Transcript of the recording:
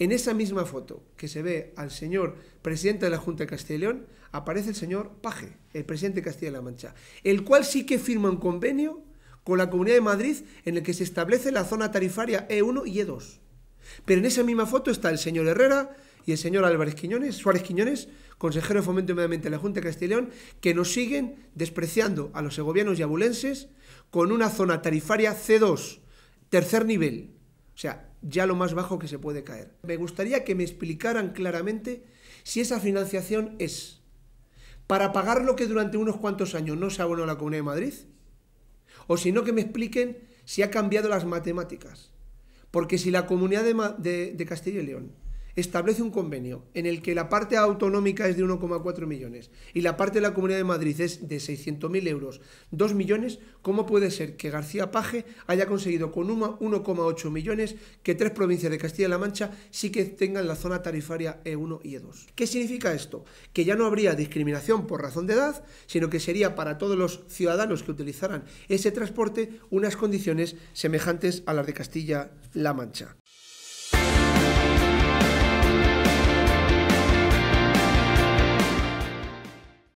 En esa misma foto que se ve al señor presidente de la Junta de Castilla y León, aparece el señor Paje, el presidente de Castilla-La Mancha, el cual sí que firma un convenio con la Comunidad de Madrid en el que se establece la zona tarifaria E1 y E2. Pero en esa misma foto está el señor Herrera y el señor Álvarez Quiñones, Suárez Quiñones, consejero de Fomento y Medio Ambiente de la Junta de Castilla y León, que nos siguen despreciando a los segovianos y abulenses con una zona tarifaria C2, tercer nivel. O sea, ya lo más bajo que se puede caer. Me gustaría que me explicaran claramente si esa financiación es para pagar lo que durante unos cuantos años no se ha a la Comunidad de Madrid, o si no que me expliquen si ha cambiado las matemáticas. Porque si la Comunidad de, de Castilla y León establece un convenio en el que la parte autonómica es de 1,4 millones y la parte de la Comunidad de Madrid es de 600.000 euros, 2 millones, ¿cómo puede ser que García Paje haya conseguido con 1,8 millones que tres provincias de Castilla-La Mancha sí que tengan la zona tarifaria E1 y E2? ¿Qué significa esto? Que ya no habría discriminación por razón de edad, sino que sería para todos los ciudadanos que utilizaran ese transporte unas condiciones semejantes a las de Castilla-La Mancha.